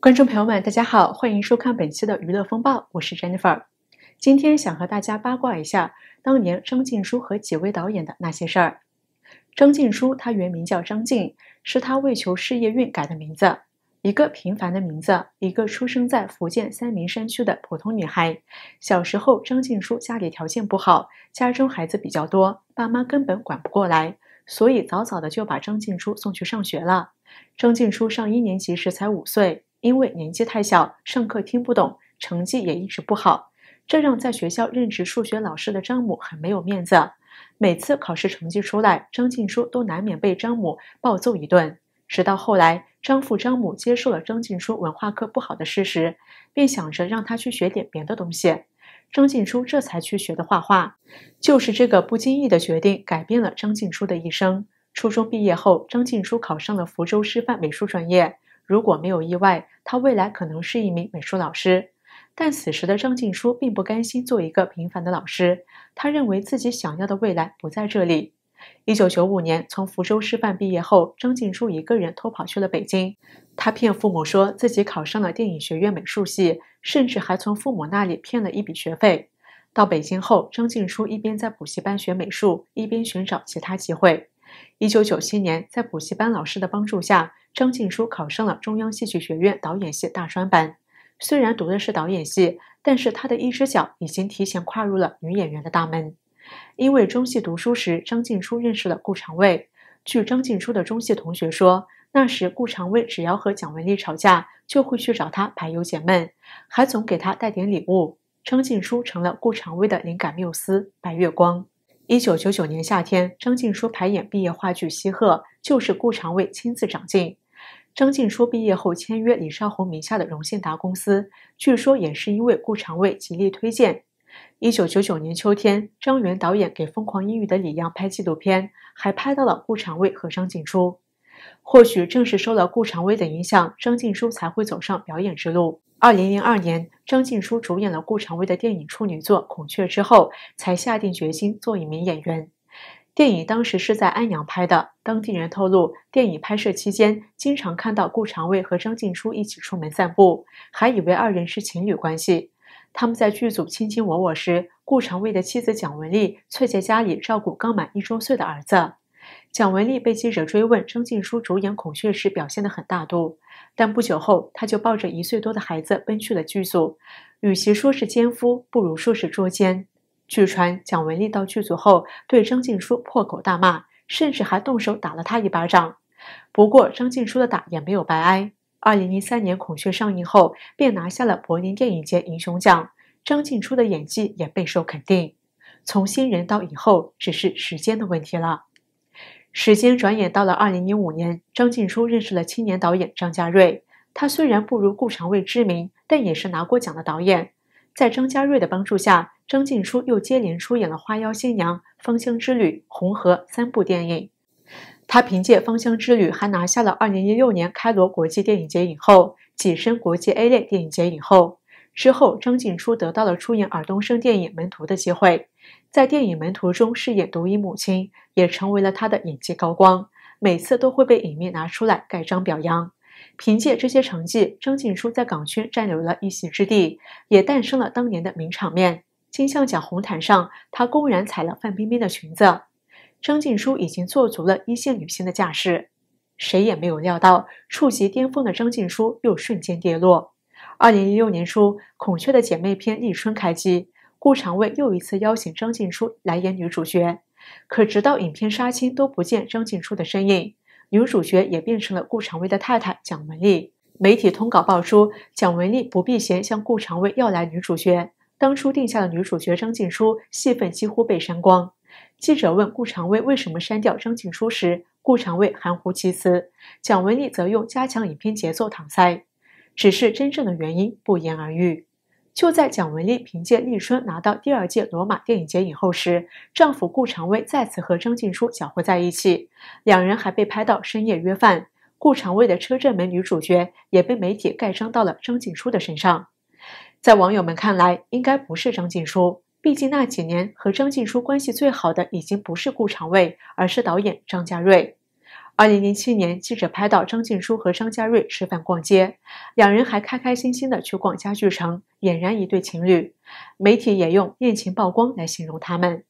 观众朋友们，大家好，欢迎收看本期的《娱乐风暴》，我是 Jennifer。今天想和大家八卦一下当年张静初和几位导演的那些事儿。张静初她原名叫张静，是她为求事业运改的名字。一个平凡的名字，一个出生在福建三明山区的普通女孩。小时候，张静初家里条件不好，家中孩子比较多，爸妈根本管不过来，所以早早的就把张静初送去上学了。张静初上一年级时才五岁。因为年纪太小，上课听不懂，成绩也一直不好，这让在学校任职数学老师的张某很没有面子。每次考试成绩出来，张静书都难免被张母暴揍一顿。直到后来，张父张母接受了张静书文化课不好的事实，便想着让他去学点别的东西。张静书这才去学的画画。就是这个不经意的决定，改变了张静书的一生。初中毕业后，张静书考上了福州师范美术专业。如果没有意外，他未来可能是一名美术老师。但此时的张静初并不甘心做一个平凡的老师，他认为自己想要的未来不在这里。一九九五年，从福州师范毕业后，张静初一个人偷跑去了北京。他骗父母说自己考上了电影学院美术系，甚至还从父母那里骗了一笔学费。到北京后，张静初一边在补习班学美术，一边寻找其他机会。一九九七年，在补习班老师的帮助下，张静初考上了中央戏剧学院导演系大专班。虽然读的是导演系，但是她的一只脚已经提前跨入了女演员的大门。因为中戏读书时，张静初认识了顾长卫。据张静初的中戏同学说，那时顾长卫只要和蒋雯丽吵架，就会去找她排忧解闷，还总给她带点礼物。张静初成了顾长卫的灵感缪斯，白月光。一九九九年夏天，张静初排演毕业话剧《西鹤》，就是顾长卫亲自掌镜。张静初毕业后签约李少红名下的荣信达公司，据说也是因为顾长卫极力推荐。一九九九年秋天，张元导演给《疯狂英语》的李阳拍纪录片，还拍到了顾长卫和张静初。或许正是受了顾长卫的影响，张静初才会走上表演之路。二零零二年，张静初主演了顾长卫的电影处女作《孔雀》之后，才下定决心做一名演员。电影当时是在安阳拍的，当地人透露，电影拍摄期间经常看到顾长卫和张静初一起出门散步，还以为二人是情侣关系。他们在剧组卿卿我我时，顾长卫的妻子蒋雯丽却在家里照顾刚满一周岁的儿子。蒋雯丽被记者追问张静初主演《孔雀》时表现得很大度，但不久后她就抱着一岁多的孩子奔去了剧组。与其说是奸夫，不如说是捉奸。据传，蒋雯丽到剧组后对张静初破口大骂，甚至还动手打了他一巴掌。不过，张静初的打也没有白挨。二零零三年《孔雀》上映后，便拿下了柏林电影节英雄奖。张静初的演技也备受肯定。从新人到以后，只是时间的问题了。时间转眼到了二零零五年，张静初认识了青年导演张家瑞。他虽然不如顾长卫知名，但也是拿过奖的导演。在张家瑞的帮助下，张静初又接连出演了《花妖新娘》《芳香之旅》《红河》三部电影。他凭借《芳香之旅》还拿下了二零一六年开罗国际电影节影后、跻身国际 A 类电影节影后。之后，张静初得到了出演尔冬升电影《门徒》的机会，在电影《门徒》中饰演独一母亲，也成为了他的演技高光，每次都会被影迷拿出来盖章表扬。凭借这些成绩，张静初在港圈占有了一席之地，也诞生了当年的名场面：金像奖红毯上，她公然踩了范冰冰的裙子。张静初已经做足了一线女星的架势，谁也没有料到触及巅峰的张静初又瞬间跌落。二零一六年初，《孔雀的姐妹篇》立春开机，顾长卫又一次邀请张静初来演女主角，可直到影片杀青都不见张静初的身影，女主角也变成了顾长卫的太太蒋雯丽。媒体通稿爆出，蒋雯丽不避嫌向顾长卫要来女主角，当初定下的女主角张静初戏份几乎被删光。记者问顾长卫为什么删掉张静初时，顾长卫含糊其辞，蒋雯丽则用加强影片节奏搪塞。只是真正的原因不言而喻。就在蒋雯丽凭借《立春》拿到第二届罗马电影节影后时，丈夫顾长卫再次和张静初搅和在一起，两人还被拍到深夜约饭。顾长卫的《车震》门》女主角也被媒体盖章到了张静初的身上。在网友们看来，应该不是张静初，毕竟那几年和张静初关系最好的已经不是顾长卫，而是导演张家瑞。二零零七年，记者拍到张静初和张家瑞吃饭逛街，两人还开开心心地去逛家具城，俨然一对情侣。媒体也用“恋情曝光”来形容他们。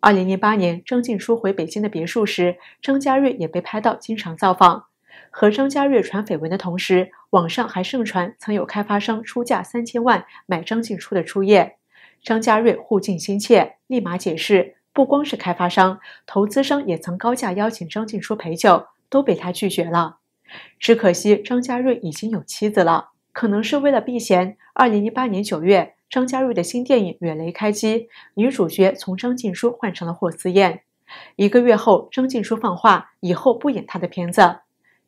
二零零八年，张静初回北京的别墅时，张家瑞也被拍到经常造访。和张家瑞传绯闻的同时，网上还盛传曾有开发商出价三千万买张静初的初夜。张家瑞护静心切，立马解释。不光是开发商，投资商也曾高价邀请张静初陪酒，都被他拒绝了。只可惜张家瑞已经有妻子了，可能是为了避嫌。二零一八年九月，张家瑞的新电影《远雷》开机，女主角从张静初换成了霍思燕。一个月后，张静初放话以后不演他的片子，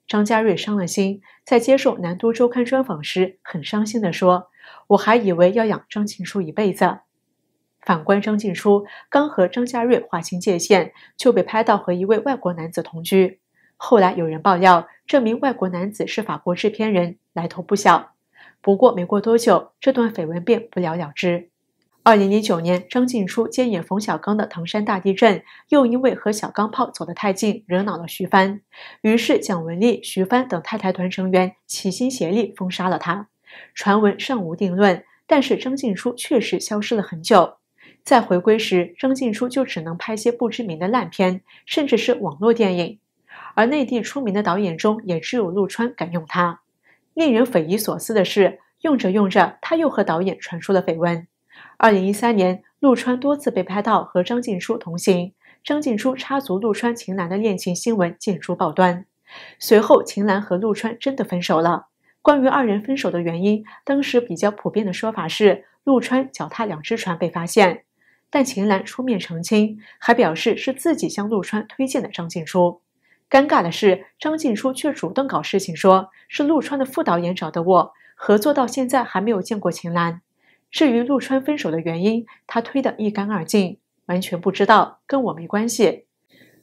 张家瑞伤了心。在接受《南都周刊》专访时，很伤心地说：“我还以为要养张静初一辈子。”反观张静初，刚和张家瑞划清界限，就被拍到和一位外国男子同居。后来有人爆料，这名外国男子是法国制片人，来头不小。不过没过多久，这段绯闻便不了了之。二零零九年，张静初接演冯小刚的《唐山大地震》，又因为和小钢炮走得太近，惹恼了徐帆。于是蒋雯丽、徐帆等太太团成员齐心协力封杀了他。传闻尚无定论，但是张静初确实消失了很久。在回归时，张静初就只能拍些不知名的烂片，甚至是网络电影。而内地出名的导演中，也只有陆川敢用他。令人匪夷所思的是，用着用着，他又和导演传出了绯闻。二零一三年，陆川多次被拍到和张静初同行，张静初插足陆川秦岚的恋情新闻见诸报端。随后，秦岚和陆川真的分手了。关于二人分手的原因，当时比较普遍的说法是陆川脚踏两只船被发现。但秦岚出面澄清，还表示是自己向陆川推荐的张静初。尴尬的是，张静初却主动搞事情，说是陆川的副导演找的我，合作到现在还没有见过秦岚。至于陆川分手的原因，他推得一干二净，完全不知道跟我没关系。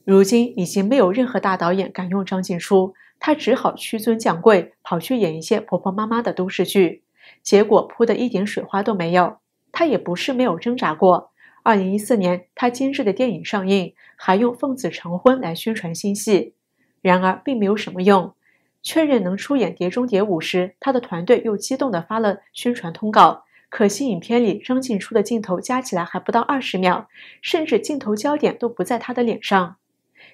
如今已经没有任何大导演敢用张静初，他只好屈尊降贵跑去演一些婆婆妈妈的都市剧，结果扑的一点水花都没有。他也不是没有挣扎过。二零一四年，他监制的电影上映，还用“奉子成婚”来宣传新戏，然而并没有什么用。确认能出演《碟中谍五》时，他的团队又激动地发了宣传通告。可惜影片里张晋初的镜头加起来还不到二十秒，甚至镜头焦点都不在他的脸上。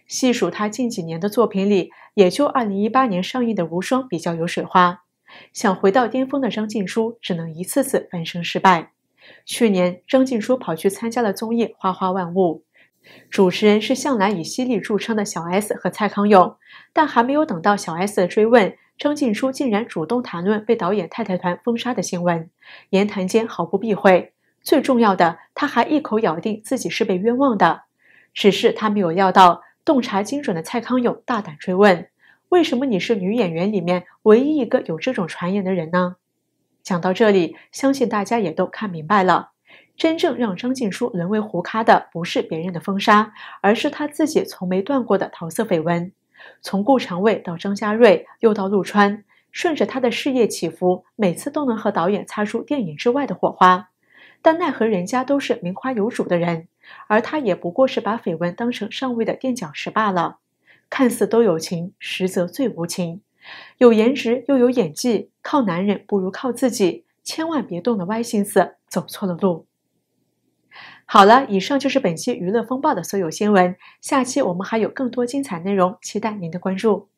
细数他近几年的作品里，也就二零一八年上映的《无双》比较有水花。想回到巅峰的张晋书，只能一次次翻身失败。去年，张静初跑去参加了综艺《花花万物》，主持人是向来以犀利著称的小 S 和蔡康永。但还没有等到小 S 的追问，张静初竟然主动谈论被导演太太团封杀的新闻，言谈间毫不避讳。最重要的，他还一口咬定自己是被冤枉的。只是他没有料到，洞察精准的蔡康永大胆追问：“为什么你是女演员里面唯一一个有这种传言的人呢？”讲到这里，相信大家也都看明白了。真正让张静初沦为糊咖的，不是别人的封杀，而是他自己从没断过的桃色绯闻。从顾长卫到张家瑞，又到陆川，顺着他的事业起伏，每次都能和导演擦出电影之外的火花。但奈何人家都是名花有主的人，而他也不过是把绯闻当成上位的垫脚石罢了。看似都有情，实则最无情。有颜值又有演技，靠男人不如靠自己，千万别动了歪心思，走错了路。好了，以上就是本期娱乐风暴的所有新闻，下期我们还有更多精彩内容，期待您的关注。